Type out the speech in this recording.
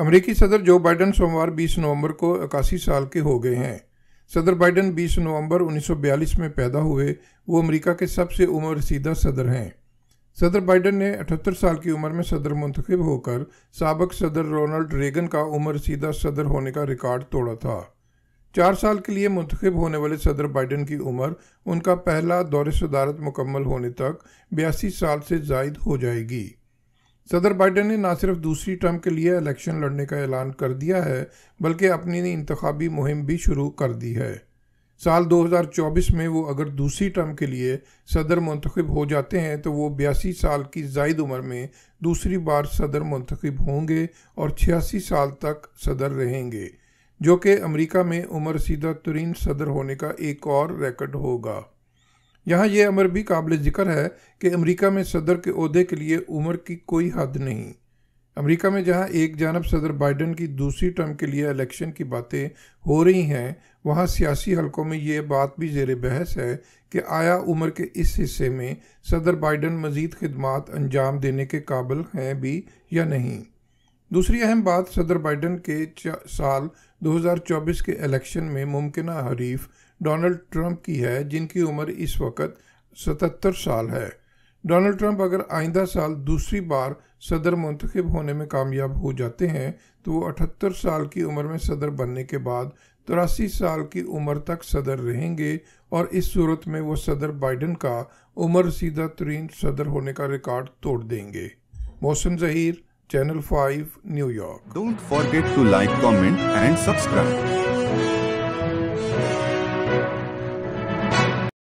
अमरीकी सदर जो बाइडन सोमवार 20 नवंबर को इक्यासी साल के हो गए हैं सदर बाइडन 20 नवंबर 1942 में पैदा हुए वो अमेरिका के सबसे उम्र रसीदा सदर हैं सदर बाइडन ने 78 साल की उम्र में सदर मुंतखब होकर सबक सदर रोनल्ड रेगन का उम्र रसीदा सदर होने का रिकॉर्ड तोड़ा था चार साल के लिए मुंतखब होने वाले सदर बाइडन की उम्र उनका पहला दौरे सदारत मुकम्मल होने तक बयासी साल से जायद हो जाएगी सदर बाइडन ने ना सिर्फ दूसरी टर्म के लिए इलेक्शन लड़ने का ऐलान कर दिया है बल्कि अपनी इंतबी मुहिम भी शुरू कर दी है साल 2024 में वो अगर दूसरी टर्म के लिए सदर मंतखब हो जाते हैं तो वो बयासी साल की जायद उम्र में दूसरी बार सदर मंतखब होंगे और छियासी साल तक सदर रहेंगे जो कि अमेरिका में उम्र सीधा तरीन सदर होने का एक और रिकॉर्ड होगा यहाँ यह अमर भी काबिल ज़िक्र है कि अमेरिका में सदर के अहदे के लिए उम्र की कोई हद नहीं अमेरिका में जहाँ एक जानब सदर बाइडन की दूसरी टर्म के लिए इलेक्शन की बातें हो रही हैं वहाँ सियासी हलकों में ये बात भी जेर बहस है कि आया उम्र के इस हिस्से में सदर बाइडन मज़ीद खदमात अंजाम देने के काबिल हैं भी या नहीं दूसरी अहम बात सदर बाइडन के साल 2024 के इलेक्शन में मुमकिन हरीफ डोनाल्ड ट्रंप की है जिनकी उम्र इस वक्त 77 साल है डोनाल्ड ट्रंप अगर आइंदा साल दूसरी बार सदर मंतखब होने में कामयाब हो जाते हैं तो वो अठहत्तर साल की उम्र में सदर बनने के बाद तिरासी साल की उम्र तक सदर रहेंगे और इस सूरत में वो सदर बाइडन का उम्र सीधा तरीन सदर होने का रिकॉर्ड तोड़ देंगे मौसम Zaheer channel five New York don't forget to like comment and subscribe